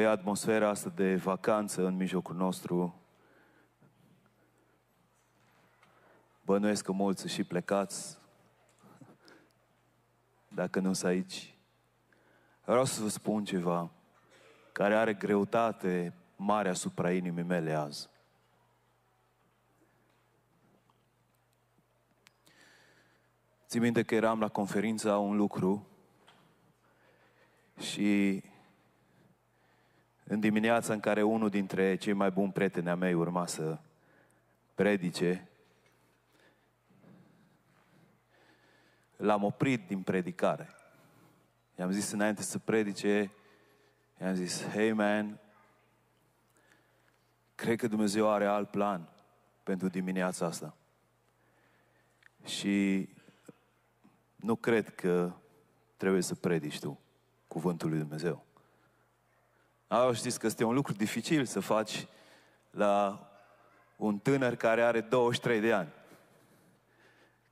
e atmosfera asta de vacanță în mijlocul nostru. Bănuiesc că mulți și plecați, dacă nu sunt aici. Vreau să vă spun ceva care are greutate mare asupra inimii mele azi. Țin minte că eram la conferința un lucru și în dimineața în care unul dintre cei mai buni prieteni a mei urma să predice, l-am oprit din predicare. I-am zis înainte să predice, i-am zis, hey man, cred că Dumnezeu are alt plan pentru dimineața asta. Și nu cred că trebuie să predici tu cuvântul lui Dumnezeu. Au, da, știți că este un lucru dificil să faci la un tânăr care are 23 de ani,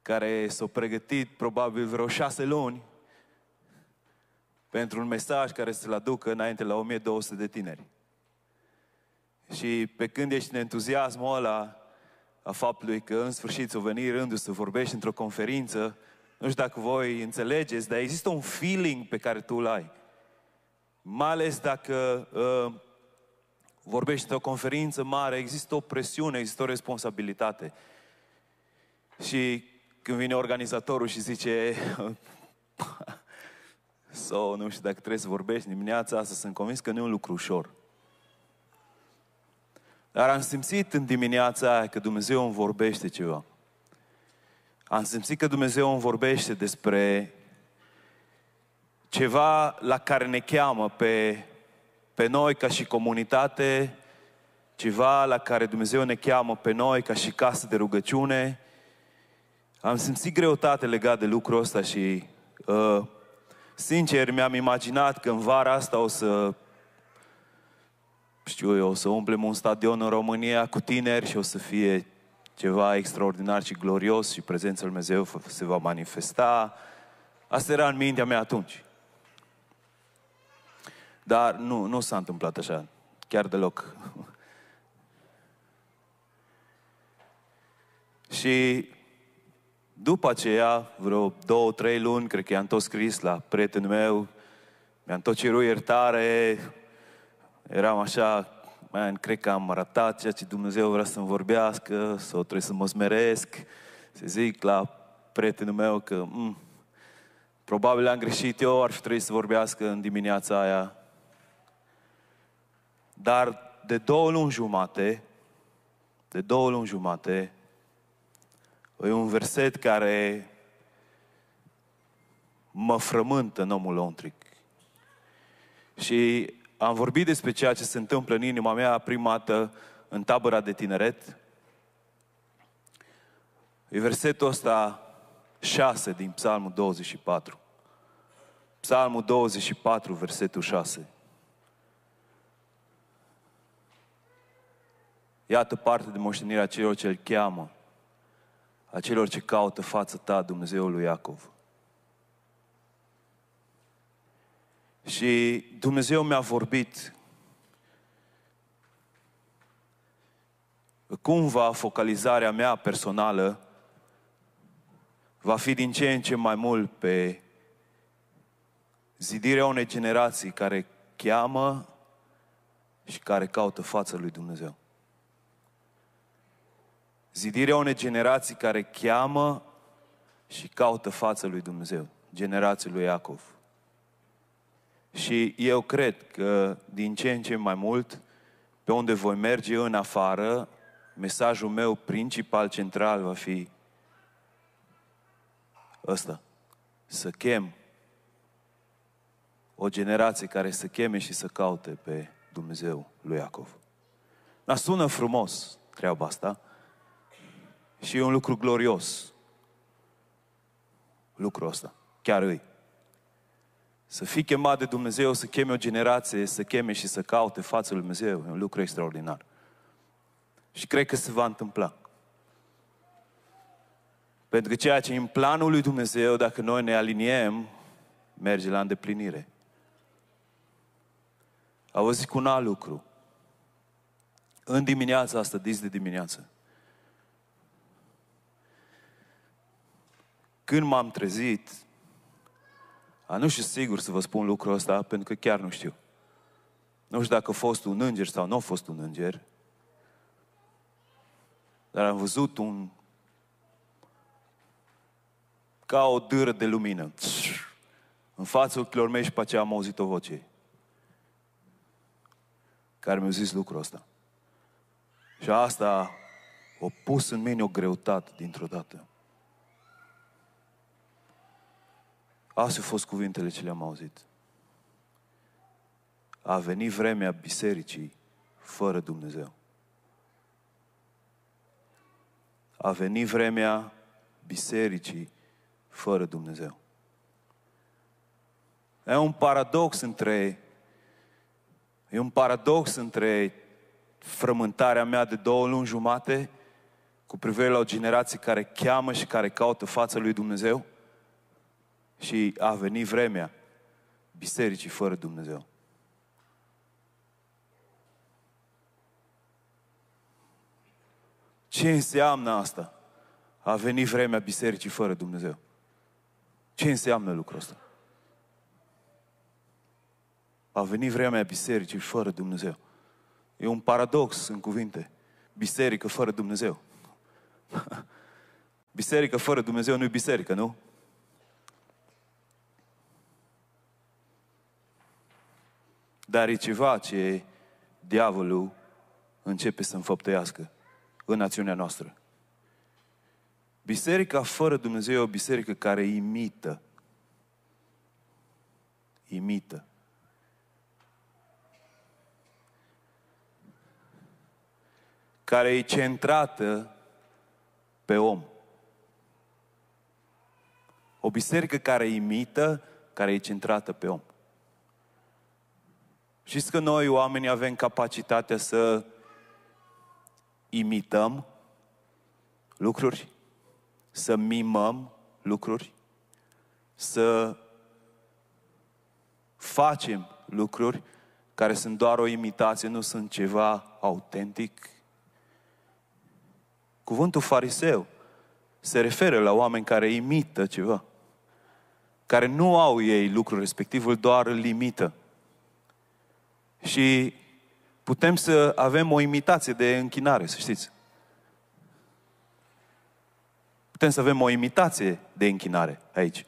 care s-a pregătit probabil vreo șase luni pentru un mesaj care să-l aducă înainte la 1200 de tineri. Și pe când ești în entuziasmul ăla a faptului că în sfârșit o veni rândul să vorbești într-o conferință, nu știu dacă voi înțelegeți, dar există un feeling pe care tu îl ai mai ales dacă uh, vorbești de o conferință mare, există o presiune, există o responsabilitate. Și când vine organizatorul și zice, sau nu știu dacă trebuie să vorbești dimineața asta, sunt convins că nu e un lucru ușor. Dar am simțit în dimineața aia că Dumnezeu îmi vorbește ceva. Am simțit că Dumnezeu îmi vorbește despre ceva la care ne cheamă pe, pe noi ca și comunitate, ceva la care Dumnezeu ne cheamă pe noi ca și casă de rugăciune. Am simțit greutate legat de lucrul ăsta și, uh, sincer, mi-am imaginat că în vara asta o să, știu eu, o să umplem un stadion în România cu tineri și o să fie ceva extraordinar și glorios și prezența Lui Dumnezeu se va manifesta. Asta era în mintea mea atunci. Dar nu, nu s-a întâmplat așa. Chiar deloc. și după aceea, vreo două, trei luni, cred că i-am tot scris la prietenul meu, mi-am tot cerut iertare, eram așa, man, cred că am ratat ceea ce Dumnezeu vrea să-mi vorbească, sau trebuie să mă smeresc, să zic la prietenul meu că mm, probabil am greșit eu, ar fi trebuit să vorbească în dimineața aia, dar de două luni jumate, de două luni jumate, e un verset care mă frământă în omul ontric. Și am vorbit despre ceea ce se întâmplă în inima mea prima dată în tabăra de tineret. E versetul ăsta 6 din Psalmul 24. Psalmul 24, versetul 6. Iată parte de moștenirea celor ce îl cheamă, a celor ce caută fața ta, Dumnezeul lui Iacov. Și Dumnezeu mi-a vorbit cumva focalizarea mea personală va fi din ce în ce mai mult pe zidirea unei generații care cheamă și care caută fața lui Dumnezeu. Zidirea unei generații care cheamă și caută fața lui Dumnezeu, generații lui Iacov. Și eu cred că din ce în ce mai mult, pe unde voi merge în afară, mesajul meu principal, central, va fi ăsta. Să chem o generație care să cheme și să caute pe Dumnezeu lui Iacov. Dar sună frumos treaba asta, și e un lucru glorios. Lucrul ăsta. Chiar îi. Să fii chemat de Dumnezeu, să cheme o generație, să cheme și să caute fața lui Dumnezeu. E un lucru extraordinar. Și cred că se va întâmpla. Pentru că ceea ce e în planul lui Dumnezeu, dacă noi ne aliniem, merge la îndeplinire. Auzi cu un alt lucru. În dimineața asta, dis de dimineață, Când m-am trezit, a, nu știu sigur să vă spun lucrul ăsta, pentru că chiar nu știu. Nu știu dacă a fost un înger sau nu a fost un înger, dar am văzut un ca o dâră de lumină. În fața ochilor mei și pe aceea am auzit o voce care mi-a zis lucrul ăsta. Și asta a pus în mine o greutate dintr-o dată. Astea au fost cuvintele ce le-am auzit. A venit vremea bisericii fără Dumnezeu. A venit vremea bisericii fără Dumnezeu. E un paradox între e un paradox între frământarea mea de două luni jumate cu privire la o generație care cheamă și care caută fața lui Dumnezeu și a venit vremea bisericii fără Dumnezeu. Ce înseamnă asta? A venit vremea bisericii fără Dumnezeu. Ce înseamnă lucrul ăsta? A venit vremea bisericii fără Dumnezeu. E un paradox în cuvinte. Biserică fără Dumnezeu. biserică fără Dumnezeu nu e biserică, nu? dar e ceva ce diavolul începe să înfăptăiască în națiunea noastră. Biserica fără Dumnezeu e o biserică care imită. Imită. Care e centrată pe om. O biserică care imită, care e centrată pe om. Știți că noi oamenii avem capacitatea să imităm lucruri, să mimăm lucruri, să facem lucruri care sunt doar o imitație, nu sunt ceva autentic. Cuvântul fariseu se referă la oameni care imită ceva, care nu au ei lucrul respectivul, doar îl imită. Și putem să avem o imitație de închinare, să știți. Putem să avem o imitație de închinare aici.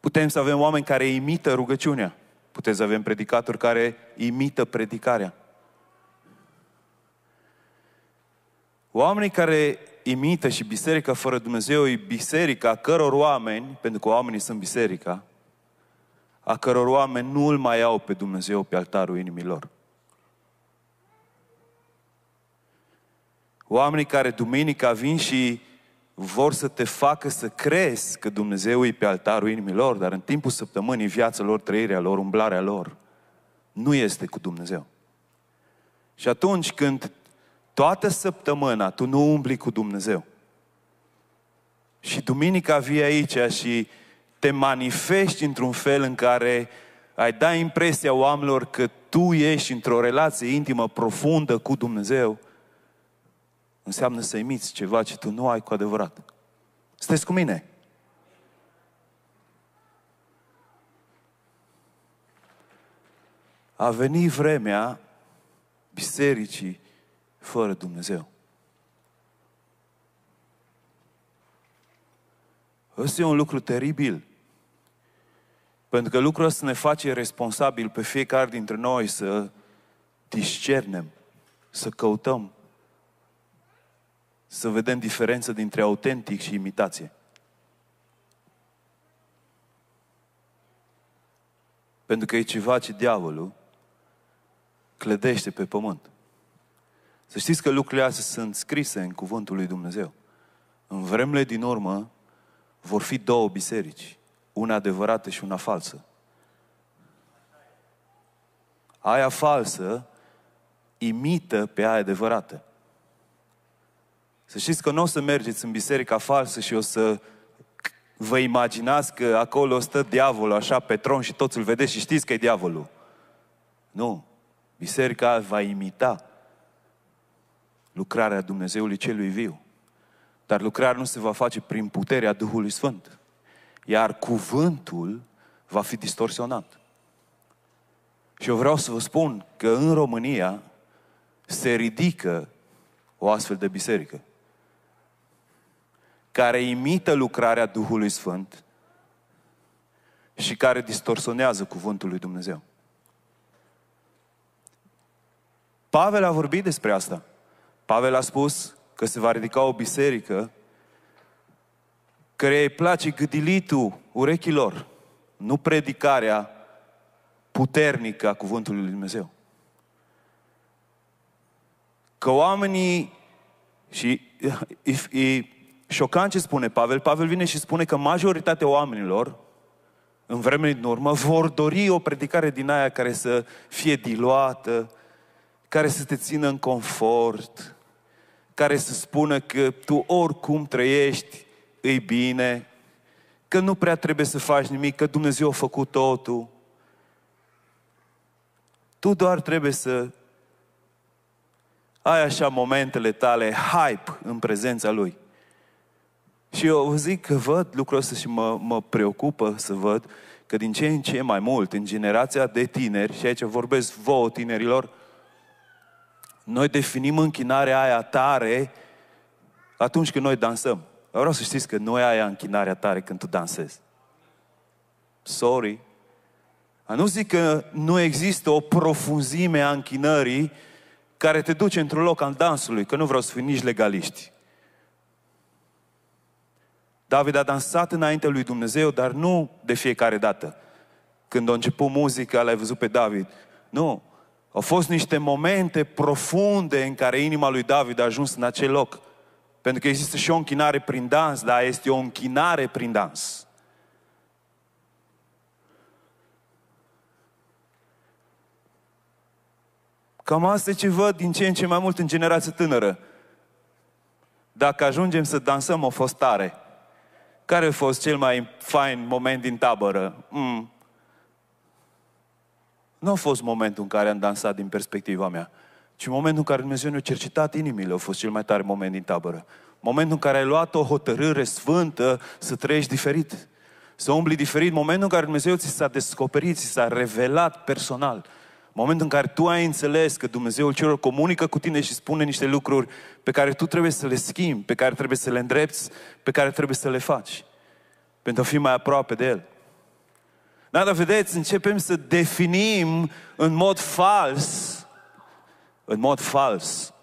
Putem să avem oameni care imită rugăciunea. Putem să avem predicatori care imită predicarea. Oamenii care imită și biserica fără Dumnezeu e biserica căror oameni, pentru că oamenii sunt biserica, a căror oameni nu îl mai au pe Dumnezeu pe altarul inimilor. Oamenii care duminica vin și vor să te facă să crezi că Dumnezeu e pe altarul inimilor, dar în timpul săptămânii viața lor, trăirea lor, umblarea lor, nu este cu Dumnezeu. Și atunci când toată săptămâna tu nu umbli cu Dumnezeu și duminica vii aici și te manifesti într-un fel în care ai da impresia oamenilor că tu ești într-o relație intimă, profundă cu Dumnezeu, înseamnă să imiți ceva ce tu nu ai cu adevărat. Stai cu mine? A venit vremea bisericii fără Dumnezeu. Ăsta e un lucru teribil. Pentru că lucrul ăsta ne face responsabil pe fiecare dintre noi să discernem, să căutăm, să vedem diferența dintre autentic și imitație. Pentru că e ceva ce diavolul clădește pe pământ. Să știți că lucrurile astea sunt scrise în cuvântul lui Dumnezeu. În vremile din urmă vor fi două biserici una adevărată și una falsă. Aia falsă imită pe aia adevărată. Să știți că nu o să mergeți în biserica falsă și o să vă imaginați că acolo stă diavolul așa pe tron și toți îl vedeți și știți că e diavolul. Nu. Biserica va imita lucrarea Dumnezeului Celui Viu. Dar lucrarea nu se va face prin puterea Duhului Sfânt. Iar cuvântul va fi distorsionat. Și eu vreau să vă spun că în România se ridică o astfel de biserică care imită lucrarea Duhului Sfânt și care distorsionează cuvântul lui Dumnezeu. Pavel a vorbit despre asta. Pavel a spus că se va ridica o biserică căreia îi place gâdilitul urechilor, nu predicarea puternică a Cuvântului Lui Dumnezeu. Că oamenii, și e, e șocant ce spune Pavel, Pavel vine și spune că majoritatea oamenilor, în vremea din urmă, vor dori o predicare din aia care să fie diluată, care să te țină în confort, care să spună că tu oricum trăiești, e bine, că nu prea trebuie să faci nimic, că Dumnezeu a făcut totul. Tu doar trebuie să ai așa momentele tale, hype în prezența Lui. Și eu zic că văd lucrul ăsta și mă, mă preocupă să văd că din ce în ce mai mult, în generația de tineri, și aici vorbesc vouă tinerilor, noi definim închinarea aia tare atunci când noi dansăm. Vreau să știți că nu e aia închinarea tare când tu dansezi. Sorry. A nu zic că nu există o profunzime a închinării care te duce într-un loc al dansului, că nu vreau să fiu nici legaliști. David a dansat înaintea lui Dumnezeu, dar nu de fiecare dată. Când a început muzica, l-ai văzut pe David. Nu. Au fost niște momente profunde în care inima lui David a ajuns în acel loc pentru că există și o închinare prin dans, dar este o închinare prin dans. Cam asta ce văd din ce în ce mai mult în generația tânără. Dacă ajungem să dansăm o fostare, care a fost cel mai fain moment din tabără? Mm. Nu a fost momentul în care am dansat din perspectiva mea. Și momentul în care Dumnezeu ne-a cercetat inimile a fost cel mai tare moment din tabără. Momentul în care ai luat o hotărâre sfântă să trăiești diferit, să umbli diferit, momentul în care Dumnezeu ți s-a descoperit, ți s-a revelat personal, momentul în care tu ai înțeles că Dumnezeul celor comunică cu tine și spune niște lucruri pe care tu trebuie să le schimbi, pe care trebuie să le îndrepți, pe care trebuie să le faci, pentru a fi mai aproape de El. Da, dar vedeți, începem să definim în mod fals în mod fals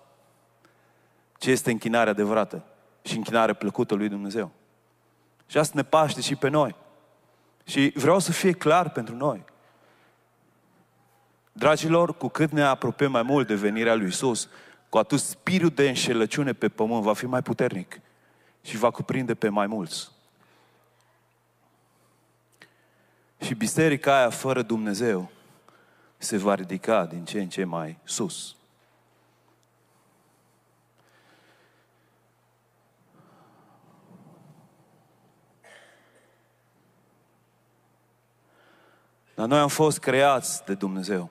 ce este închinarea adevărată și închinarea plăcută lui Dumnezeu. Și asta ne paște și pe noi. Și vreau să fie clar pentru noi. Dragilor, cu cât ne apropiem mai mult de venirea lui Isus, cu atât spiritul de înșelăciune pe pământ va fi mai puternic și va cuprinde pe mai mulți. Și biserica aia fără Dumnezeu se va ridica din ce în ce mai sus. Dar noi am fost creați de Dumnezeu.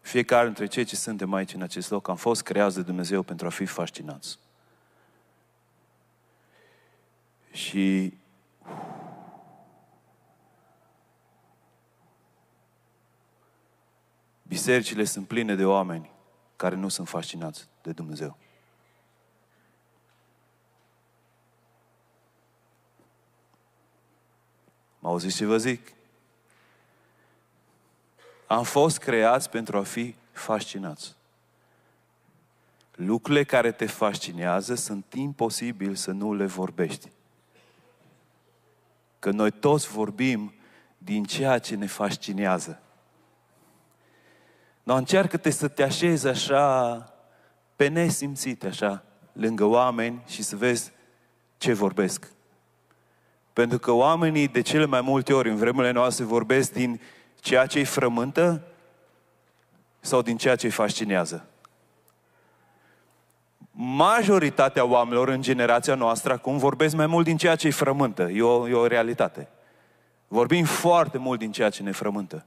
Fiecare dintre cei ce suntem aici în acest loc am fost creați de Dumnezeu pentru a fi fascinați. Și bisericile sunt pline de oameni care nu sunt fascinați de Dumnezeu. m zis ce vă zic? Am fost creați pentru a fi fascinați. Lucrurile care te fascinează sunt imposibil să nu le vorbești. Că noi toți vorbim din ceea ce ne fascinează. Dar încearcă-te să te așezi așa, pe nesimțit așa, lângă oameni și să vezi ce vorbesc. Pentru că oamenii de cele mai multe ori în vremurile noastre vorbesc din ceea ce îi frământă sau din ceea ce îi fascinează? Majoritatea oamenilor în generația noastră acum vorbesc mai mult din ceea ce îi frământă. E o, e o realitate. Vorbim foarte mult din ceea ce ne frământă.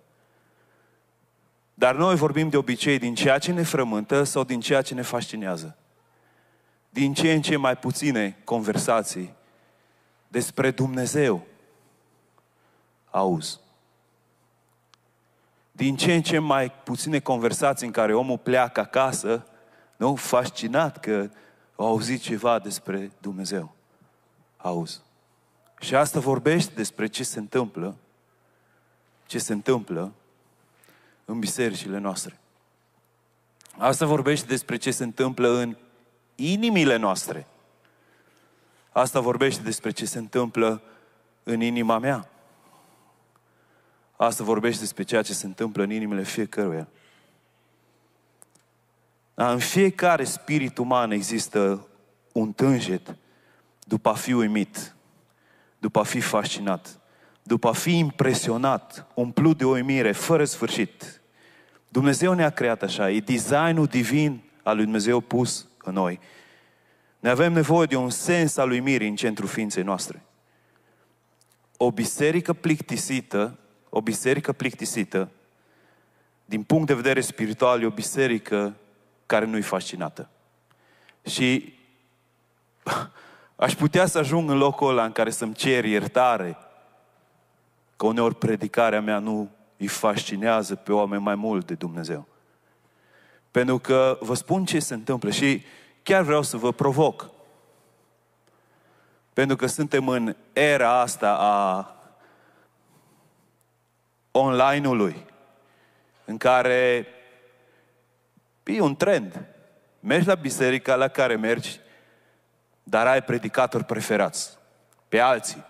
Dar noi vorbim de obicei din ceea ce ne frământă sau din ceea ce ne fascinează. Din ce în ce mai puține conversații despre Dumnezeu auzi din ce în ce mai puține conversații în care omul pleacă acasă, nu? fascinat că au auzit ceva despre Dumnezeu. Auzi. Și asta vorbește despre ce se întâmplă, ce se întâmplă în bisericile noastre. Asta vorbește despre ce se întâmplă în inimile noastre. Asta vorbește despre ce se întâmplă în inima mea. Asta vorbește despre ceea ce se întâmplă în inimile fiecăruia. În fiecare spirit uman există un tânjet după a fi uimit, după a fi fascinat, după a fi impresionat, umplut de o uimire fără sfârșit. Dumnezeu ne-a creat așa, e designul divin al lui Dumnezeu pus în noi. Ne avem nevoie de un sens al uimirii în centrul ființei noastre. O biserică plictisită o biserică plictisită, din punct de vedere spiritual, e o biserică care nu-i fascinată. Și aș putea să ajung în locul ăla în care să-mi cer iertare, că uneori predicarea mea nu îi fascinează pe oameni mai mult de Dumnezeu. Pentru că vă spun ce se întâmplă și chiar vreau să vă provoc. Pentru că suntem în era asta a online-ului, în care e un trend. Mergi la biserica la care mergi, dar ai predicatori preferați, pe alții.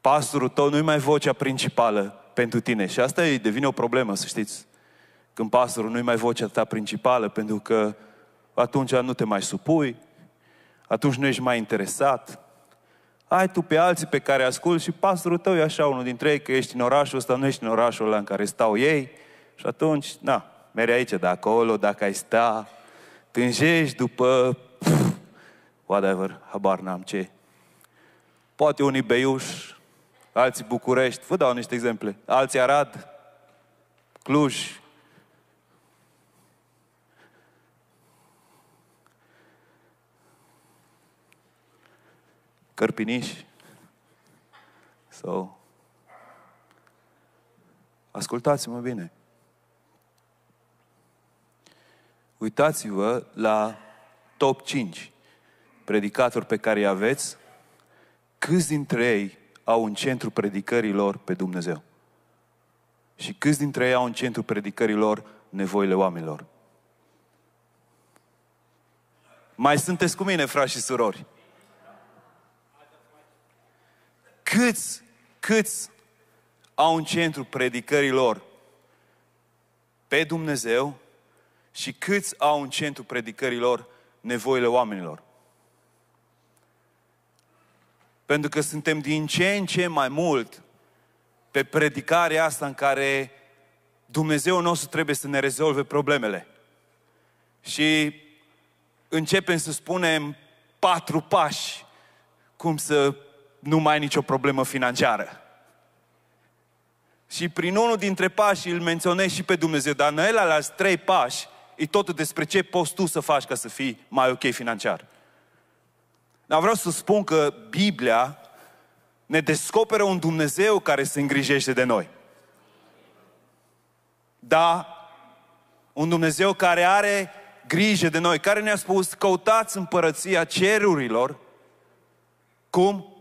Pastorul tău nu-i mai vocea principală pentru tine și asta îi devine o problemă, să știți. Când pastorul nu-i mai vocea ta principală, pentru că atunci nu te mai supui, atunci nu ești mai interesat, ai tu pe alții pe care ascult și pastorul tău e așa unul dintre ei, că ești în orașul ăsta, nu ești în orașul ăla în care stau ei. Și atunci, na, mergi aici, de acolo, dacă ai sta, tânjești după, whatever, habar n-am ce. Poate unii beiuși, alții București, vă dau niște exemple, alții Arad, Cluj, cărpiniși. Sau... Ascultați-mă bine. Uitați-vă la top 5 predicatori pe care îi aveți, câți dintre ei au un centru predicărilor pe Dumnezeu? Și câți dintre ei au în centru predicărilor nevoile oamenilor? Mai sunteți cu mine, frați și surori? Câți, câți au în centru predicării lor pe Dumnezeu și câți au în centru predicării lor nevoile oamenilor? Pentru că suntem din ce în ce mai mult pe predicarea asta în care Dumnezeu nostru trebuie să ne rezolve problemele. Și începem să spunem patru pași cum să nu mai ai nicio problemă financiară. Și prin unul dintre pași îl menționezi și pe Dumnezeu, dar în el ălalați trei pași e tot despre ce poți tu să faci ca să fii mai ok financiar. Dar vreau să spun că Biblia ne descoperă un Dumnezeu care se îngrijește de noi. Da, un Dumnezeu care are grijă de noi, care ne-a spus căutați împărăția cerurilor, cum?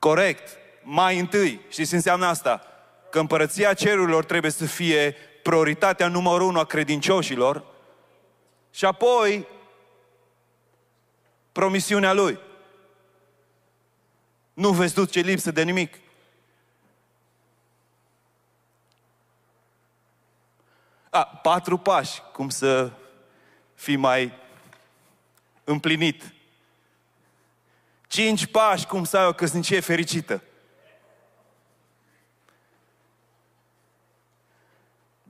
corect, mai întâi. Știți ce înseamnă asta? Că împărăția cerurilor trebuie să fie prioritatea numărul unu a credincioșilor și apoi promisiunea Lui. Nu veți duce lipsă de nimic. A, patru pași, cum să fii mai împlinit Cinci pași cum să ai o căsnicie fericită.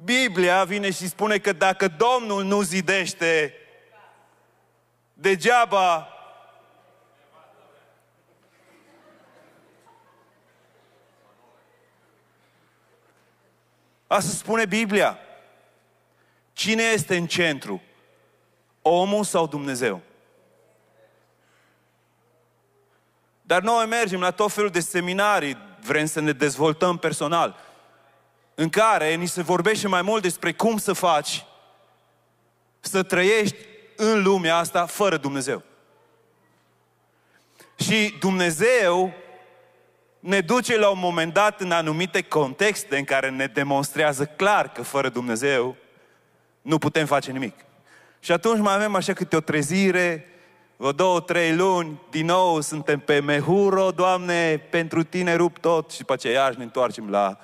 Biblia vine și spune că dacă Domnul nu zidește, degeaba Asta spune Biblia. Cine este în centru? Omul sau Dumnezeu? Dar noi mergem la tot felul de seminarii, vrem să ne dezvoltăm personal, în care ni se vorbește mai mult despre cum să faci să trăiești în lumea asta fără Dumnezeu. Și Dumnezeu ne duce la un moment dat în anumite contexte în care ne demonstrează clar că fără Dumnezeu nu putem face nimic. Și atunci mai avem așa câte o trezire, Vă două, trei luni, din nou suntem pe mehuro, Doamne, pentru Tine rup tot și după aceea iarăși ne întoarcem la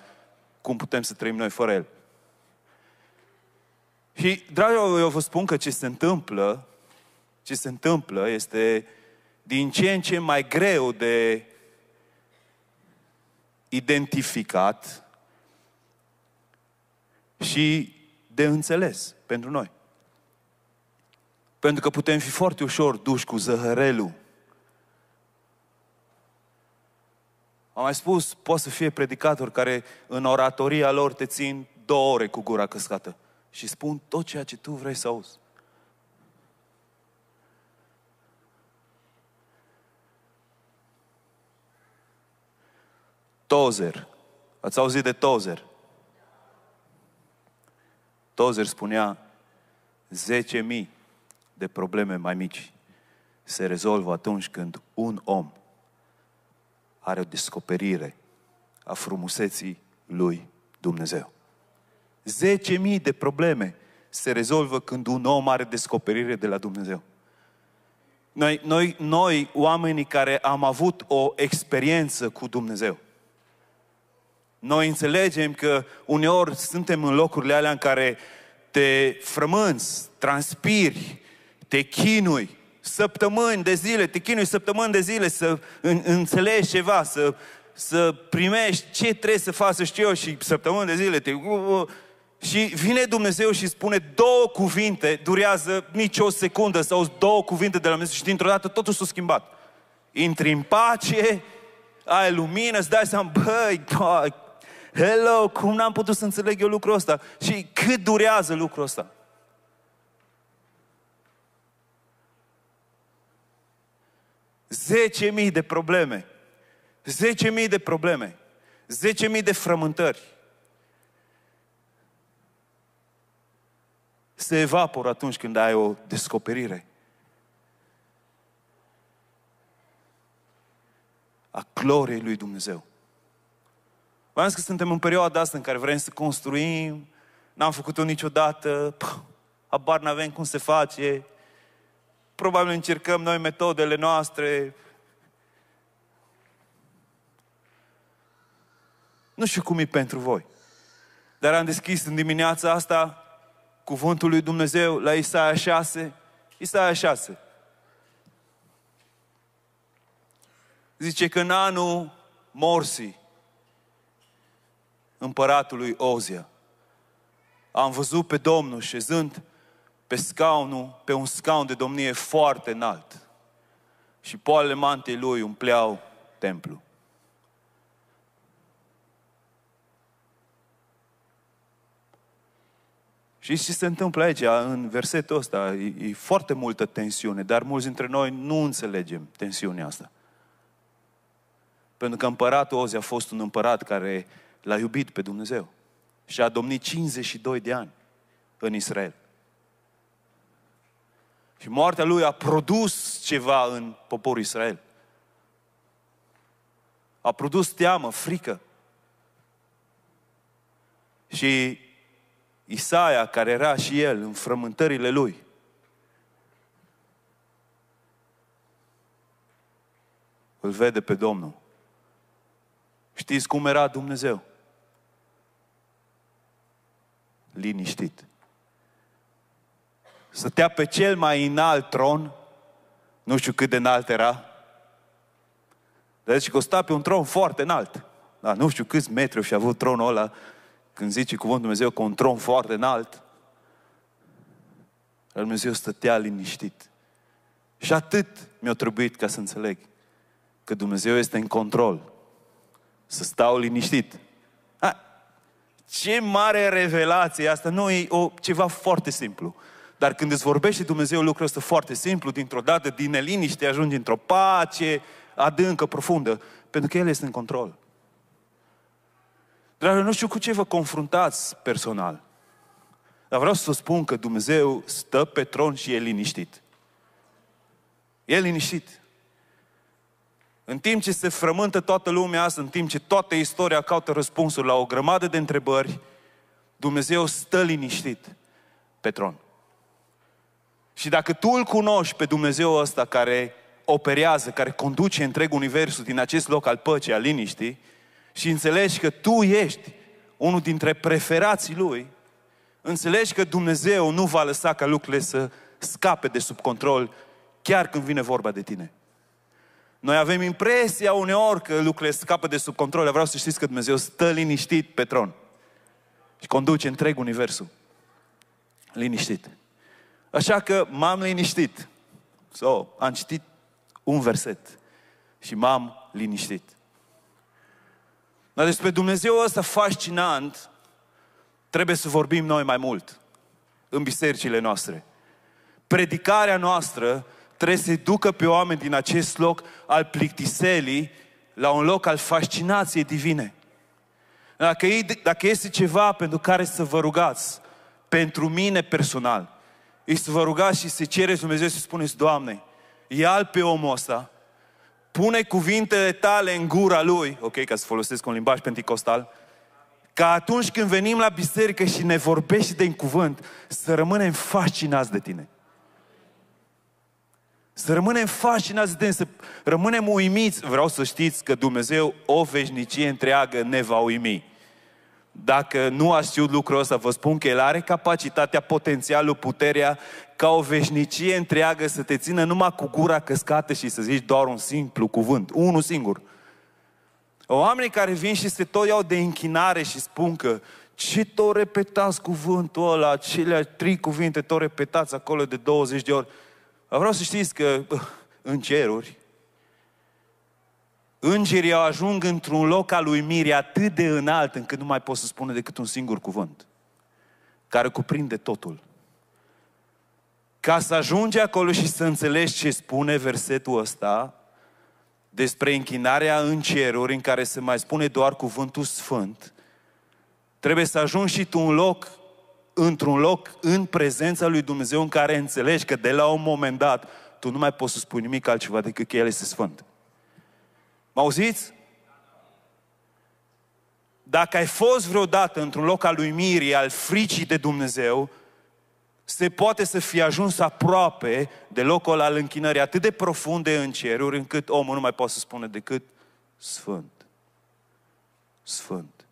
cum putem să trăim noi fără El. Și, dragilor, eu vă spun că ce se întâmplă, ce se întâmplă este din ce în ce mai greu de identificat și de înțeles pentru noi. Pentru că putem fi foarte ușor duși cu zăhărelul. Am mai spus, poate să fie predicator care în oratoria lor te țin două ore cu gura căscată și spun tot ceea ce tu vrei să auzi. Tozer. Ați auzit de Tozer? Tozer spunea 10.000 de probleme mai mici se rezolvă atunci când un om are o descoperire a frumuseții lui Dumnezeu. Zece mii de probleme se rezolvă când un om are descoperire de la Dumnezeu. Noi, noi, noi, oamenii care am avut o experiență cu Dumnezeu, noi înțelegem că uneori suntem în locurile alea în care te frămânți, transpiri, te chinui săptămâni de zile, te chinui săptămâni de zile să în, înțelegi ceva, să, să primești ce trebuie să faci, să știu eu, și săptămâni de zile te... Uh, uh, și vine Dumnezeu și spune două cuvinte, durează nici o secundă, sau două cuvinte de la Dumnezeu și dintr-o dată totul s-a schimbat. Intri în pace, ai lumină, îți dai seama, băi, băi, hello, cum n-am putut să înțeleg eu lucrul ăsta? Și cât durează lucrul ăsta? 10.000 de probleme. 10.000 de probleme. 10.000 de frământări. Se evaporă atunci când ai o descoperire. A gloriei lui Dumnezeu. V-am zis că suntem în perioada asta în care vrem să construim, n-am făcut-o niciodată, pă, abar n-avem cum se face, Probabil încercăm noi metodele noastre. Nu știu cum e pentru voi. Dar am deschis în dimineața asta cuvântul lui Dumnezeu la Isaia 6. Isaia 6. Zice că în anul morsii împăratului Ozia am văzut pe Domnul șezând pe scaunul, pe un scaun de domnie foarte înalt. Și poalele mantei lui umpleau templu. Și ce se întâmplă aici? În versetul ăsta e, e foarte multă tensiune, dar mulți dintre noi nu înțelegem tensiunea asta. Pentru că împăratul Ozi a fost un împărat care l-a iubit pe Dumnezeu și a domnit 52 de ani în Israel. Și moartea lui a produs ceva în poporul Israel. A produs teamă, frică. Și Isaia, care era și el în frământările lui, îl vede pe Domnul. Știți cum era Dumnezeu? Liniștit stătea pe cel mai înalt tron, nu știu cât de înalt era, dar zice că sta pe un tron foarte înalt. Da, nu știu câți metri și a avut tronul ăla, când zice cuvântul Dumnezeu că un tron foarte înalt, dar Dumnezeu stătea liniștit. Și atât mi-a trebuit ca să înțeleg că Dumnezeu este în control. Să stau liniștit. Ha, ce mare revelație asta! Nu, e o, ceva foarte simplu. Dar când îți vorbește Dumnezeu lucrul ăsta foarte simplu, dintr-o dată, din neliniște, ajungi într-o pace adâncă, profundă, pentru că El este în control. Dragă, nu știu cu ce vă confruntați personal, dar vreau să vă spun că Dumnezeu stă pe tron și e liniștit. E liniștit. În timp ce se frământă toată lumea asta, în timp ce toată istoria caută răspunsuri la o grămadă de întrebări, Dumnezeu stă liniștit pe tron. Și dacă tu îl cunoști pe Dumnezeu ăsta care operează, care conduce întreg universul din acest loc al păcii, al liniștii, și înțelegi că tu ești unul dintre preferații lui, înțelegi că Dumnezeu nu va lăsa ca lucrurile să scape de sub control chiar când vine vorba de tine. Noi avem impresia uneori că lucrurile scapă de sub control. Eu vreau să știți că Dumnezeu stă liniștit pe tron și conduce întreg universul. Liniștit. Așa că m-am liniștit. So, am citit un verset și m-am liniștit. Dar despre Dumnezeu ăsta fascinant trebuie să vorbim noi mai mult în bisericile noastre. Predicarea noastră trebuie să ducă pe oameni din acest loc al plictiselii la un loc al fascinației divine. Dacă, e, dacă este ceva pentru care să vă rugați, pentru mine personal, e să vă rugați și să cereți Dumnezeu să spuneți, Doamne, ia pe omul ăsta, pune cuvintele tale în gura lui, ok, ca să folosesc un limbaj pentecostal, ca atunci când venim la biserică și ne vorbești de cuvânt, să rămânem fascinați de tine. Să rămânem fascinați de tine, să rămânem uimiți. Vreau să știți că Dumnezeu o veșnicie întreagă ne va uimi. Dacă nu a știut lucrul ăsta, vă spun că El are capacitatea, potențialul, puterea ca o veșnicie întreagă să te țină numai cu gura căscată și să zici doar un simplu cuvânt, unul singur. Oamenii care vin și se tot iau de închinare și spun că ce tot repetați cuvântul ăla, cele trei cuvinte tot repetați acolo de 20 de ori. Vreau să știți că în ceruri Îngerii au ajung într-un loc al uimirii atât de înalt încât nu mai pot să spună decât un singur cuvânt, care cuprinde totul. Ca să ajungi acolo și să înțelegi ce spune versetul ăsta despre închinarea în ceruri în care se mai spune doar cuvântul sfânt, trebuie să ajungi și tu un loc într-un loc în prezența lui Dumnezeu în care înțelegi că de la un moment dat tu nu mai poți să spui nimic altceva decât că El este Sfânt. Mă auziți? Dacă ai fost vreodată într-un loc al uimirii, al fricii de Dumnezeu, se poate să fie ajuns aproape de locul al închinării atât de profunde în ceruri, încât omul nu mai poate să spune decât Sfânt. Sfânt.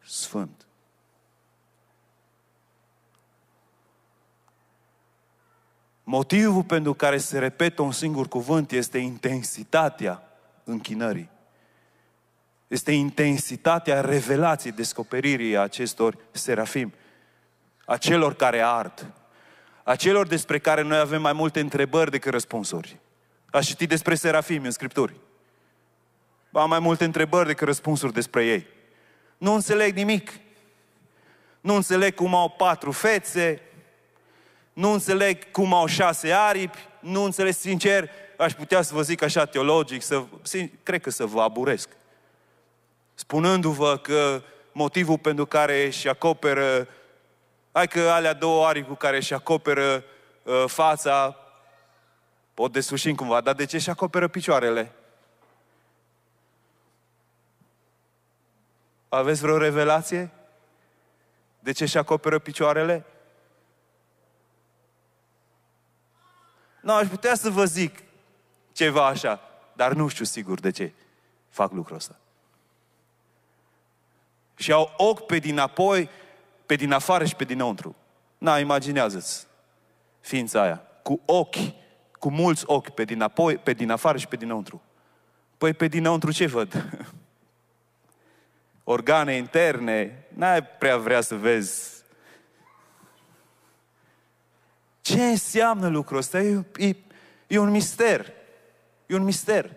Sfânt. Motivul pentru care se repetă un singur cuvânt este intensitatea închinării. Este intensitatea revelației, descoperirii acestor serafim, a celor care ard, a celor despre care noi avem mai multe întrebări decât răspunsuri. Aș citi despre serafim în Scripturi. Am mai multe întrebări decât răspunsuri despre ei. Nu înțeleg nimic. Nu înțeleg cum au patru fețe, nu înțeleg cum au șase aripi, nu înțeleg sincer aș putea să vă zic așa teologic, să, cred că să vă aburesc. Spunându-vă că motivul pentru care își acoperă, hai că alea două ari cu care își acoperă uh, fața, pot desuși cumva, dar de ce își acoperă picioarele? Aveți vreo revelație? De ce își acoperă picioarele? Nu, aș putea să vă zic ceva așa. Dar nu știu sigur de ce fac lucrul ăsta. Și au ochi pe dinapoi, pe din afară și pe dinăuntru. Na, imaginează-ți ființa aia. Cu ochi, cu mulți ochi pe dinapoi, pe din afară și pe dinăuntru. Păi pe dinăuntru ce văd? Organe interne, n-ai prea vrea să vezi ce înseamnă lucrul ăsta? E, e, e un mister. E un mister.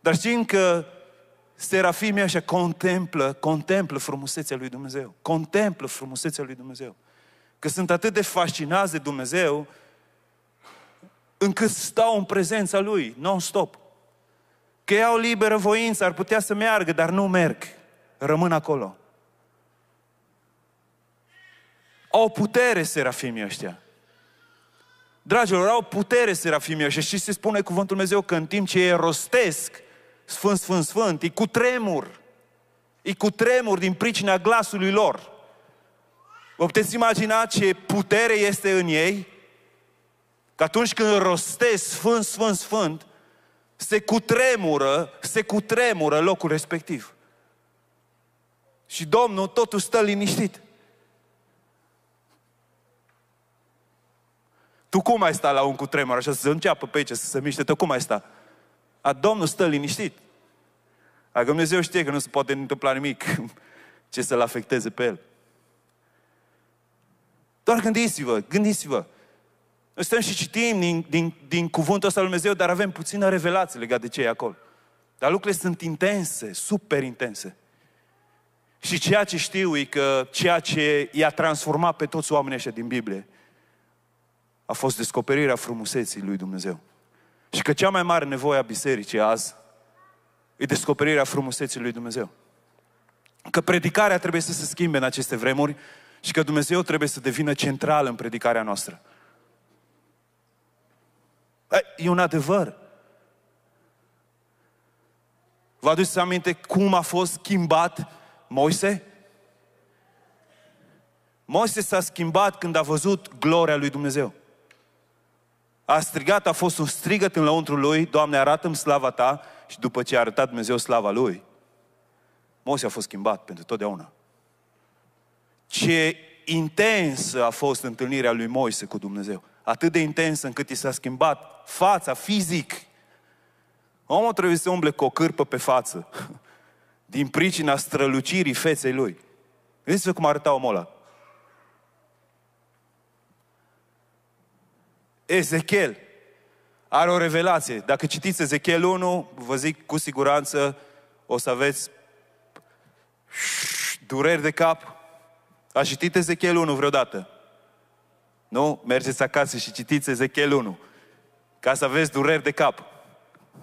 Dar știm că serafimii așa contemplă, contemplă frumusețea lui Dumnezeu. Contemplă frumusețea lui Dumnezeu. Că sunt atât de fascinați de Dumnezeu, încât stau în prezența Lui, non-stop. Că iau liberă voință, ar putea să meargă, dar nu merg. Rămân acolo. Au putere serafimii ăștia. Dragilor, au putere serafimii ăștia și se spune cuvântul Dumnezeu că în timp ce ei rostesc Sfânt, Sfânt, Sfânt, tremur. E cu tremur din pricina glasului lor. Vă puteți imagina ce putere este în ei? Că atunci când rostesc Sfânt, Sfânt, Sfânt, se cutremură, se cutremură locul respectiv. Și Domnul totuși stă liniștit. Tu cum ai sta la un cutremur, așa să se înceapă pe aici, să se miște, tu cum ai sta? A, Domnul stă liniștit. Dacă Dumnezeu știe că nu se poate întâmpla nimic ce să-L afecteze pe El. Doar gândiți-vă, gândiți-vă. Noi stăm și citim din, din, din cuvântul ăsta lui Dumnezeu, dar avem puțină revelație legată de ce e acolo. Dar lucrurile sunt intense, super intense. Și ceea ce știu e că ceea ce i-a transformat pe toți oamenii ăștia din Biblie a fost descoperirea frumuseții lui Dumnezeu. Și că cea mai mare nevoie a bisericii azi e descoperirea frumuseții lui Dumnezeu. Că predicarea trebuie să se schimbe în aceste vremuri și că Dumnezeu trebuie să devină central în predicarea noastră. E un adevăr. Vă aduceți aminte cum a fost schimbat Moise? Moise s-a schimbat când a văzut gloria lui Dumnezeu a strigat, a fost un strigăt în lăuntru lui, Doamne, arată-mi slava ta și după ce a arătat Dumnezeu slava lui, Mose a fost schimbat pentru totdeauna. Ce intensă a fost întâlnirea lui Moise cu Dumnezeu. Atât de intensă încât i s-a schimbat fața, fizic. Omul trebuie să umble cu o cârpă pe față din pricina strălucirii feței lui. Vedeți vă cum arăta omul ăla. Ezechiel are o revelație. Dacă citiți Ezechiel 1, vă zic cu siguranță o să aveți dureri de cap. A citit Ezechiel 1 vreodată? Nu? Mergeți acasă și citiți Ezechiel 1 ca să aveți dureri de cap.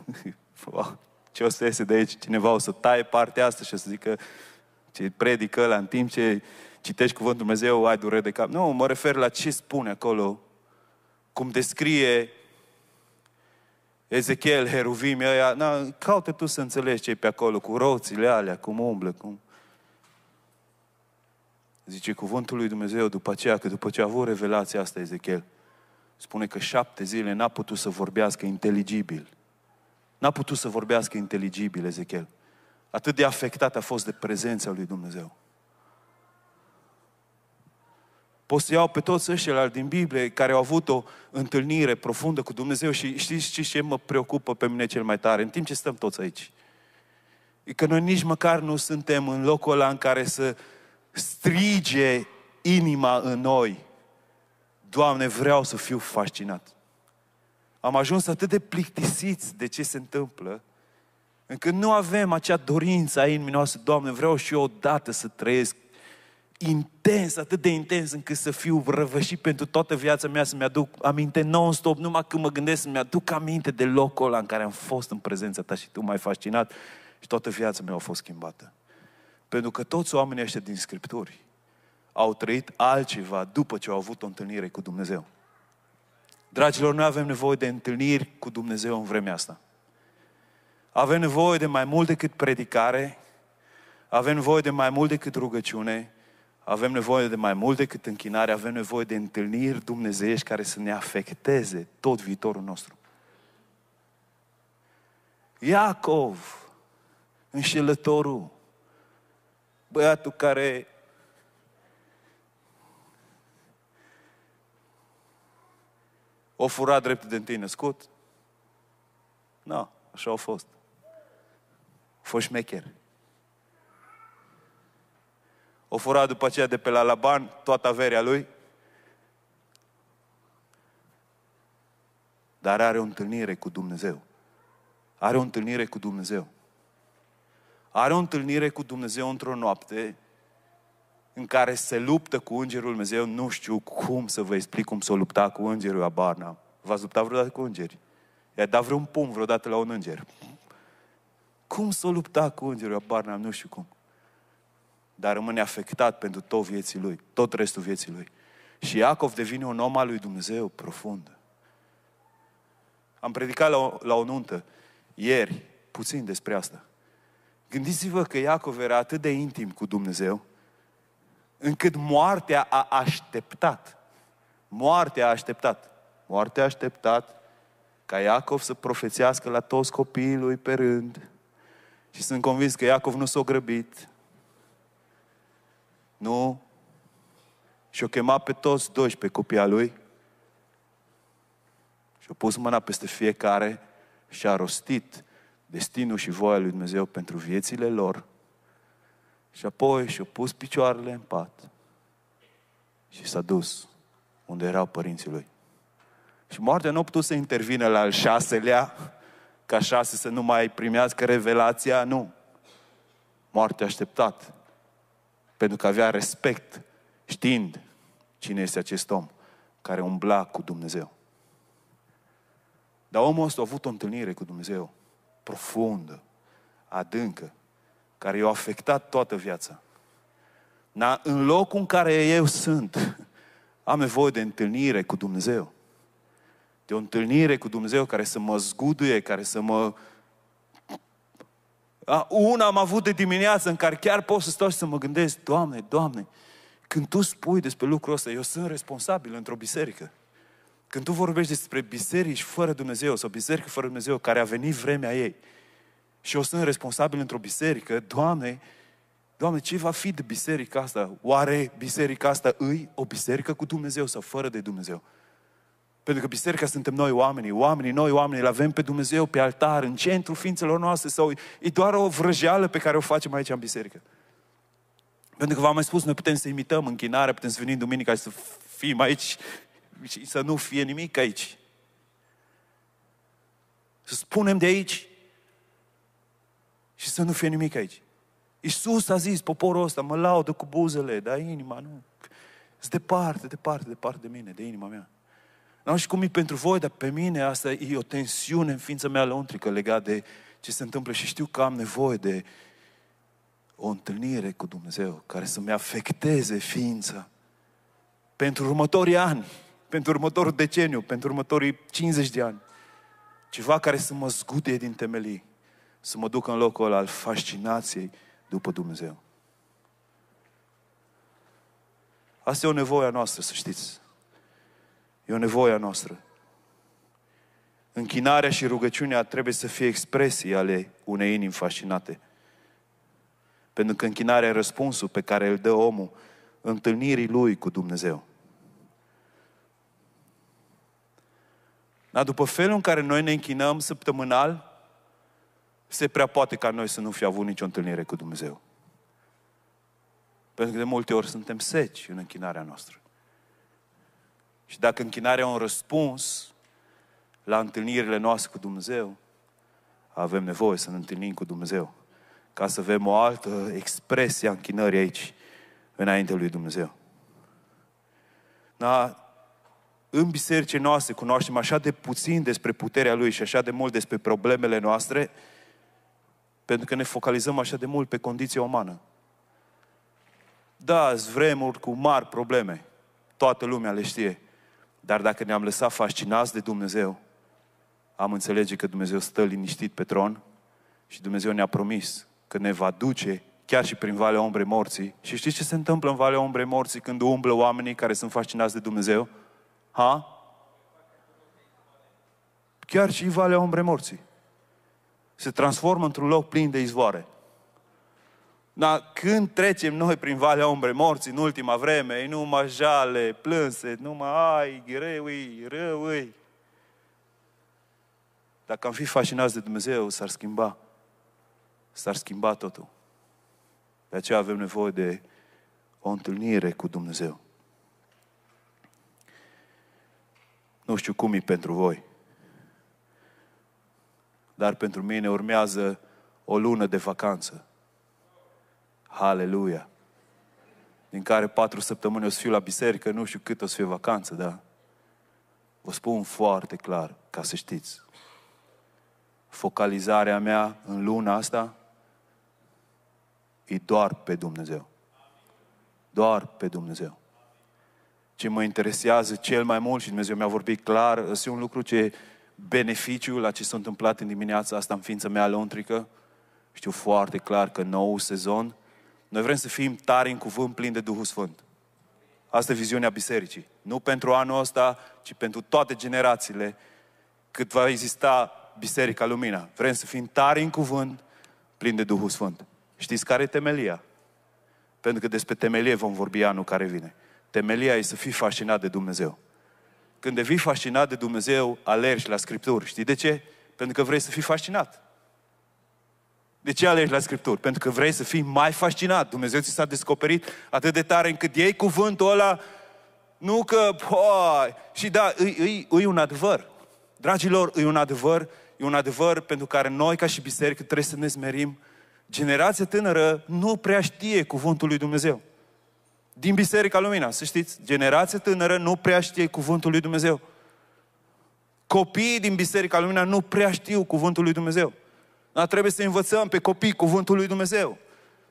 ce o să iese de aici? Cineva o să taie partea asta și o să zică ce predică la în timp ce citești cuvântul Dumnezeu, ai dureri de cap. Nu, mă refer la ce spune acolo cum descrie Ezechiel, Heruvim, ăia, na, caută tu să înțelegi ce pe acolo, cu roțile alea, cum umblă, cum... Zice cuvântul lui Dumnezeu după aceea, că după ce a avut revelația asta Ezechiel, spune că șapte zile n-a putut să vorbească inteligibil. N-a putut să vorbească inteligibil Ezechiel. Atât de afectat a fost de prezența lui Dumnezeu. Pot să iau pe toți ăștia din Biblie care au avut o întâlnire profundă cu Dumnezeu și știți, știți ce mă preocupă pe mine cel mai tare în timp ce stăm toți aici? E că noi nici măcar nu suntem în locul ăla în care să strige inima în noi. Doamne, vreau să fiu fascinat. Am ajuns atât de plictisiți de ce se întâmplă, încât nu avem acea dorință a inimii noastre, Doamne, vreau și eu odată să trăiesc intens, atât de intens încât să fiu răvășit pentru toată viața mea, să-mi aduc aminte non-stop, numai când mă gândesc să-mi aduc aminte de locul ăla în care am fost în prezența ta și tu m-ai fascinat și toată viața mea a fost schimbată. Pentru că toți oamenii ăștia din Scripturi au trăit altceva după ce au avut o întâlnire cu Dumnezeu. Dragilor, noi avem nevoie de întâlniri cu Dumnezeu în vremea asta. Avem nevoie de mai mult decât predicare, avem nevoie de mai mult decât rugăciune, avem nevoie de mai mult decât închinare, avem nevoie de întâlniri dumnezeiești care să ne afecteze tot viitorul nostru. Iacov, înșelătorul, băiatul care o furat drept de întâi născut? Nu, no, așa a fost. A fost o fura după aceea de pe la Laban toată averea lui. Dar are o întâlnire cu Dumnezeu. Are o întâlnire cu Dumnezeu. Are o întâlnire cu Dumnezeu într-o noapte în care se luptă cu Îngerul Dumnezeu. Nu știu cum să vă explic cum s-a o luptat cu Îngerul Abarna. V-ați luptat vreodată cu Îngeri? I-a dat vreun pumn vreodată la un Înger. Cum s-a o luptat cu Îngerul Abarna? Nu știu cum dar rămâne afectat pentru tot vieții lui, tot restul vieții lui. Și Iacov devine un om al lui Dumnezeu profund. Am predicat la o, la o nuntă ieri, puțin despre asta. Gândiți-vă că Iacov era atât de intim cu Dumnezeu, încât moartea a așteptat. Moartea a așteptat. Moartea a așteptat ca Iacov să profețească la toți copiii lui pe rând. Și sunt convins că Iacov nu s-a grăbit, nu. Și-o chema pe toți 12 al lui și-a pus mâna peste fiecare și a rostit destinul și voia lui Dumnezeu pentru viețile lor. Și apoi și-a pus picioarele în pat și s-a dus unde erau părinții lui. Și moartea nu a putut să intervină la al șaselea, ca șase să nu mai primească revelația, nu. Moartea a așteptat pentru că avea respect știind cine este acest om care umbla cu Dumnezeu. Dar omul ăsta a avut o întâlnire cu Dumnezeu profundă, adâncă, care i-a afectat toată viața. Dar în locul în care eu sunt, am nevoie de întâlnire cu Dumnezeu. De o întâlnire cu Dumnezeu care să mă zguduie, care să mă una am avut de dimineață în care chiar pot să stau și să mă gândesc, Doamne, Doamne, când Tu spui despre lucrul ăsta, eu sunt responsabil într-o biserică. Când Tu vorbești despre biserici fără Dumnezeu sau biserică fără Dumnezeu, care a venit vremea ei, și eu sunt responsabil într-o biserică, Doamne, Doamne, ce va fi de biserica asta? Oare biserica asta îi o biserică cu Dumnezeu sau fără de Dumnezeu? Pentru că biserica suntem noi oamenii, oamenii, noi oamenii, îl avem pe Dumnezeu pe altar, în centru ființelor noastre, sau e doar o vrăjeală pe care o facem aici în biserică. Pentru că v-am mai spus, noi putem să imităm închinarea, putem să venim duminica și să fim aici și să nu fie nimic aici. Să spunem de aici și să nu fie nimic aici. Iisus a zis, poporul ăsta, mă laudă cu buzele, dar inima nu. Sunt departe, departe, departe de mine, de inima mea. N-am și cum e pentru voi, dar pe mine asta e o tensiune în ființa mea lăuntrică legat de ce se întâmplă și știu că am nevoie de o întâlnire cu Dumnezeu care să-mi afecteze ființa pentru următorii ani, pentru următorul deceniu, pentru următorii 50 de ani. Ceva care să mă zgude din temelii, să mă duc în locul ăla al fascinației după Dumnezeu. Asta e o nevoie a noastră, să știți. E o nevoie a noastră. Închinarea și rugăciunea trebuie să fie expresii ale unei inimi fascinate. Pentru că închinarea e răspunsul pe care îl dă omul întâlnirii lui cu Dumnezeu. Dar după felul în care noi ne închinăm săptămânal, se prea poate ca noi să nu fi avut nicio întâlnire cu Dumnezeu. Pentru că de multe ori suntem seci în închinarea noastră. Și dacă închinarea e un răspuns la întâlnirile noastre cu Dumnezeu, avem nevoie să ne întâlnim cu Dumnezeu ca să avem o altă expresie a închinării aici, înainte lui Dumnezeu. Da? În bisericii noastre cunoaștem așa de puțin despre puterea Lui și așa de mult despre problemele noastre, pentru că ne focalizăm așa de mult pe condiția umană. Da, sunt vremuri cu mari probleme. Toată lumea le știe. Dar dacă ne-am lăsat fascinați de Dumnezeu, am înțelege că Dumnezeu stă liniștit pe tron și Dumnezeu ne-a promis că ne va duce chiar și prin Valea Ombrei Morții. Și știți ce se întâmplă în Valea Ombrei Morții când umblă oamenii care sunt fascinați de Dumnezeu? Ha? Chiar și Valea Ombrei Morții se transformă într-un loc plin de izvoare. Dar când trecem noi prin Valea Umbrei Morții în ultima vreme, e numai jale, plânse, numai ai, greui, răui. Dacă am fi fascinați de Dumnezeu, s-ar schimba. S-ar schimba totul. De aceea avem nevoie de o întâlnire cu Dumnezeu. Nu știu cum e pentru voi, dar pentru mine urmează o lună de vacanță Haleluia! Din care patru săptămâni o să fiu la biserică, nu știu cât o să fie vacanță, da? Vă spun foarte clar, ca să știți. Focalizarea mea în luna asta e doar pe Dumnezeu. Doar pe Dumnezeu. Ce mă interesează cel mai mult și Dumnezeu mi-a vorbit clar, este un lucru ce beneficiul la ce s-a întâmplat în dimineața asta în ființa mea lăuntrică. Știu foarte clar că nou sezon noi vrem să fim tari în cuvânt, plin de Duhul Sfânt. Asta e viziunea bisericii. Nu pentru anul ăsta, ci pentru toate generațiile, cât va exista Biserica Lumina. Vrem să fim tari în cuvânt, plin de Duhul Sfânt. Știți care e temelia? Pentru că despre temelie vom vorbi anul care vine. Temelia e să fii fascinat de Dumnezeu. Când devii fascinat de Dumnezeu, alergi la Scripturi. Știi de ce? Pentru că vrei să fii fascinat. De ce alegi la Scripturi? Pentru că vrei să fii mai fascinat. Dumnezeu ți s-a descoperit atât de tare încât iei cuvântul ăla, nu că... Oh, și da, îi, îi, îi un adevăr. Dragilor, îi un adevăr, e un adevăr pentru care noi, ca și biserică, trebuie să ne smerim. Generația tânără nu prea știe cuvântul lui Dumnezeu. Din Biserica Lumina, să știți, generația tânără nu prea știe cuvântul lui Dumnezeu. Copiii din Biserica Lumina nu prea știu cuvântul lui Dumnezeu. Dar trebuie să învățăm pe copii cuvântul lui Dumnezeu.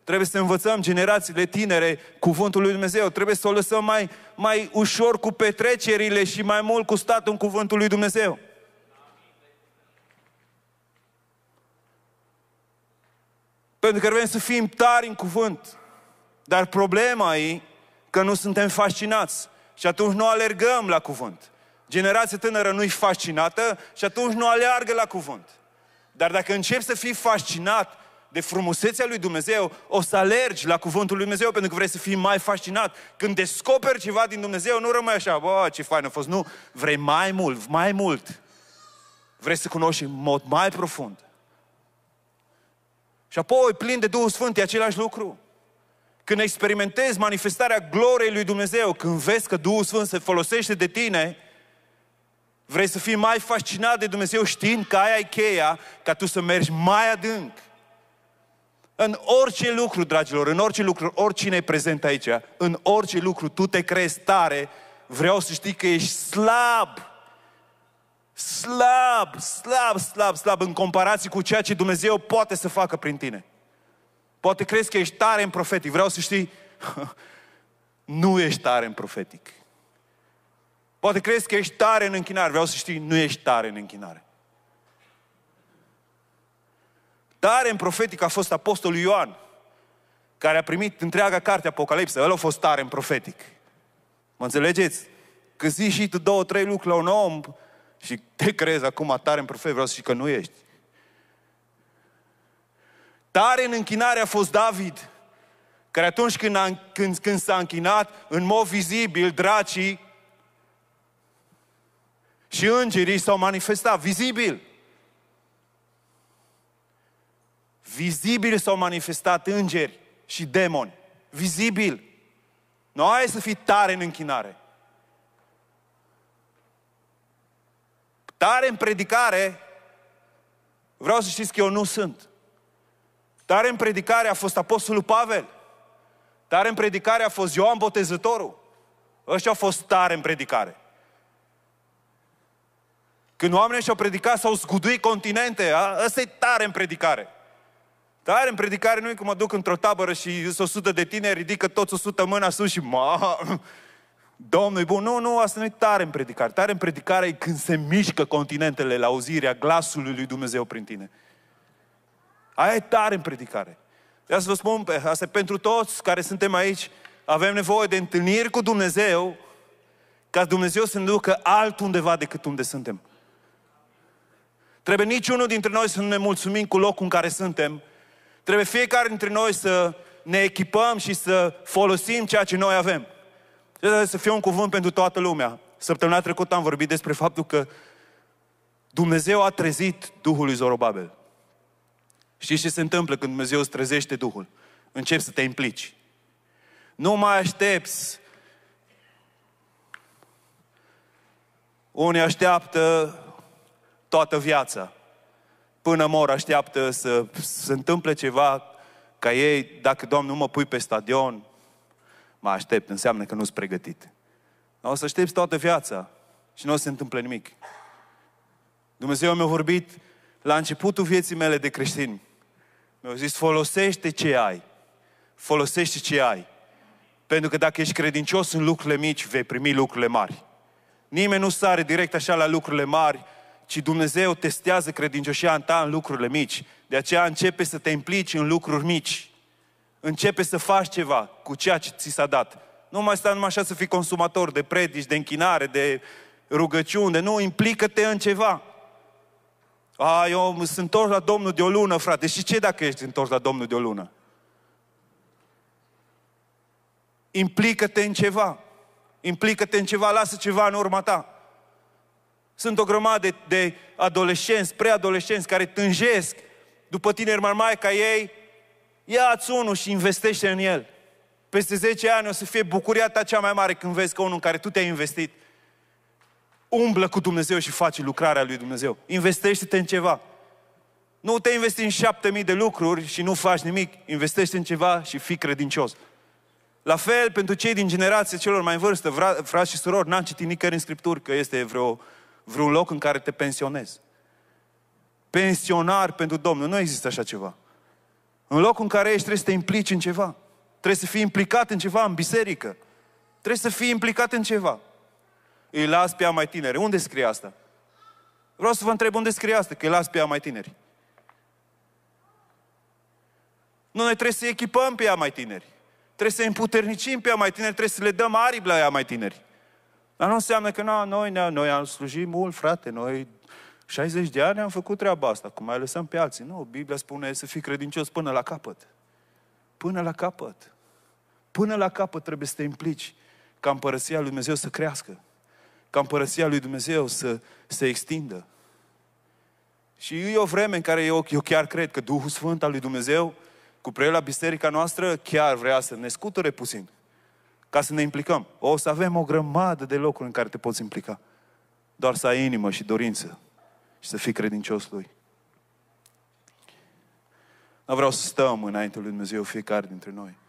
Trebuie să învățăm generațiile tinere cuvântul lui Dumnezeu. Trebuie să o lăsăm mai, mai ușor cu petrecerile și mai mult cu statul în cuvântul lui Dumnezeu. Pentru că vrem să fim tari în cuvânt. Dar problema e că nu suntem fascinați. Și atunci nu alergăm la cuvânt. Generația tânără nu-i fascinată și atunci nu aleargă la cuvânt. Dar dacă începi să fii fascinat de frumusețea lui Dumnezeu, o să alergi la cuvântul lui Dumnezeu pentru că vrei să fii mai fascinat. Când descoperi ceva din Dumnezeu, nu rămâi așa, bă, ce fain a fost. Nu, vrei mai mult, mai mult. Vrei să cunoști în mod mai profund. Și apoi, plin de Duhul Sfânt, e același lucru. Când experimentezi manifestarea gloriei lui Dumnezeu, când vezi că Duhul Sfânt se folosește de tine, Vrei să fii mai fascinat de Dumnezeu știind că aia e cheia ca tu să mergi mai adânc. În orice lucru, dragilor, în orice lucru, oricine e prezent aici, în orice lucru tu te crezi tare, vreau să știi că ești slab. Slab, slab, slab, slab în comparație cu ceea ce Dumnezeu poate să facă prin tine. Poate crezi că ești tare în profetic, vreau să știi, nu ești tare în profetic. Poate crezi că ești tare în închinare. Vreau să știi, nu ești tare în închinare. Tare în profetic a fost apostolul Ioan, care a primit întreaga carte Apocalipsă. El a fost tare în profetic. Mă înțelegeți? Că zici și tu două, trei lucruri la un om și te crezi acum tare în profetic, vreau să știi că nu ești. Tare în închinare a fost David, care atunci când, a, când, când s-a închinat, în mod vizibil, dracii și îngerii s-au manifestat, vizibil. Vizibil s-au manifestat îngeri și demoni. Vizibil. Nu ai să fii tare în închinare. Tare în predicare, vreau să știți că eu nu sunt. Tare în predicare a fost Apostolul Pavel. Tare în predicare a fost Ioan Botezătorul. Ăștia au fost tare în predicare. Când oamenii și-au predicat, s-au zguduit continente. Asta e tare în predicare. Tare în predicare nu e cum mă duc într-o tabără și sunt 100 de tineri, ridică toți 100 mâna sus și mă... Domnul e bun. Nu, nu, asta nu e tare în predicare. Tare în predicare e când se mișcă continentele la auzirea glasului lui Dumnezeu prin tine. Aia e tare în predicare. De asta vă spun, asta e pentru toți care suntem aici, avem nevoie de întâlniri cu Dumnezeu ca Dumnezeu să ne ducă altundeva decât unde suntem. Trebuie niciunul dintre noi să nu ne mulțumim cu locul în care suntem. Trebuie fiecare dintre noi să ne echipăm și să folosim ceea ce noi avem. Trebuie să fie un cuvânt pentru toată lumea. Săptămâna trecută am vorbit despre faptul că Dumnezeu a trezit Duhul lui Zorobabel. Știți ce se întâmplă când Dumnezeu îți trezește Duhul? Începi să te implici. Nu mai aștepți. Unii așteaptă toată viața. Până mor așteaptă să se întâmple ceva ca ei, dacă Doamne nu mă pui pe stadion, mă aștept, înseamnă că nu-s pregătit. o să aștepți toată viața și nu o să se întâmple nimic. Dumnezeu mi-a vorbit la începutul vieții mele de creștin. Mi-a zis, folosește ce ai. Folosește ce ai. Pentru că dacă ești credincios în lucrurile mici, vei primi lucrurile mari. Nimeni nu sare direct așa la lucrurile mari ci Dumnezeu testează credincioșia în ta în lucrurile mici. De aceea începe să te implici în lucruri mici. Începe să faci ceva cu ceea ce ți s-a dat. Nu mai sta numai așa să fii consumator de predici, de închinare, de rugăciune. Nu, implică-te în ceva. A, eu sunt întors la Domnul de o lună, frate. Și ce dacă ești întors la Domnul de o lună? Implică-te în ceva. Implică-te în ceva, lasă ceva în urma ta. Sunt o grămadă de adolescenți, preadolescenți care tânjesc după tineri mai mari ca ei. Ia-ți unul și investește în el. Peste 10 ani o să fie bucuria ta cea mai mare când vezi că unul în care tu te-ai investit umblă cu Dumnezeu și face lucrarea lui Dumnezeu. Investește-te în ceva. Nu te investi în șapte mii de lucruri și nu faci nimic. Investește în ceva și fii credincios. La fel, pentru cei din generația celor mai în vârstă, frați și surori, n-am citit nicăieri în Scripturi că este vreo vreun loc în care te pensionezi. Pensionar pentru Domnul, nu există așa ceva. În locul în care ești trebuie să te implici în ceva. Trebuie să fii implicat în ceva, în biserică. Trebuie să fii implicat în ceva. Îi las pe ea mai tineri, Unde scrie asta? Vreau să vă întreb unde scrie asta, că îi las pe ea mai tineri. Nu, noi trebuie să echipăm pe ea mai tineri. Trebuie să împuternicim pe ea mai tineri, trebuie să le dăm aripi la ea mai tineri. Dar nu înseamnă că na, noi, ne, noi am slujit mult, frate, noi 60 de ani am făcut treaba asta, cum mai lăsăm pe alții. Nu, Biblia spune să fii credincios până la capăt. Până la capăt. Până la capăt trebuie să te implici ca împărăția lui Dumnezeu să crească. Ca împărăția lui Dumnezeu să se extindă. Și e o vreme în care eu, eu chiar cred că Duhul Sfânt al lui Dumnezeu, cu preiul la biserica noastră, chiar vrea să ne scuture puțin ca să ne implicăm. O să avem o grămadă de locuri în care te poți implica. Doar să ai inimă și dorință și să fii credincios Lui. Nu vreau să stăm înainte Lui Dumnezeu fiecare dintre noi.